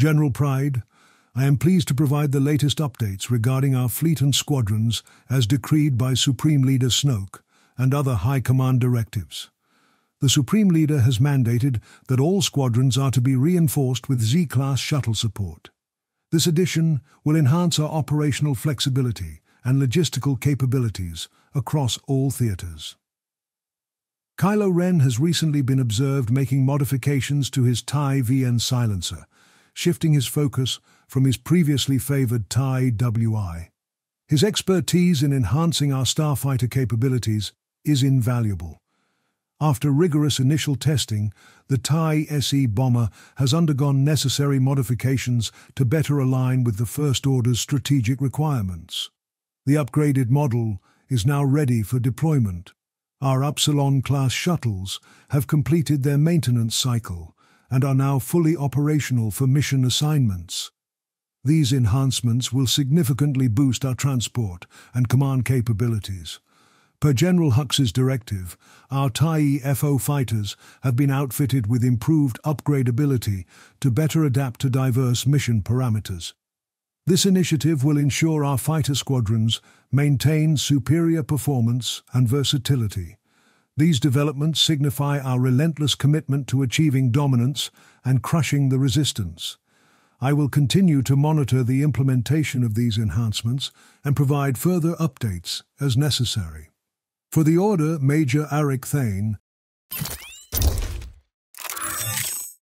General Pride, I am pleased to provide the latest updates regarding our fleet and squadrons as decreed by Supreme Leader Snoke and other High Command directives. The Supreme Leader has mandated that all squadrons are to be reinforced with Z-class shuttle support. This addition will enhance our operational flexibility and logistical capabilities across all theatres. Kylo Ren has recently been observed making modifications to his TIE VN silencer, shifting his focus from his previously favoured TIE WI. His expertise in enhancing our starfighter capabilities is invaluable. After rigorous initial testing, the TIE SE bomber has undergone necessary modifications to better align with the First Order's strategic requirements. The upgraded model is now ready for deployment. Our Upsilon-class shuttles have completed their maintenance cycle, and are now fully operational for mission assignments. These enhancements will significantly boost our transport and command capabilities. Per General Hux's directive, our TAI FO fighters have been outfitted with improved upgradability to better adapt to diverse mission parameters. This initiative will ensure our fighter squadrons maintain superior performance and versatility. These developments signify our relentless commitment to achieving dominance and crushing the resistance. I will continue to monitor the implementation of these enhancements and provide further updates as necessary. For the order Major Arik Thane,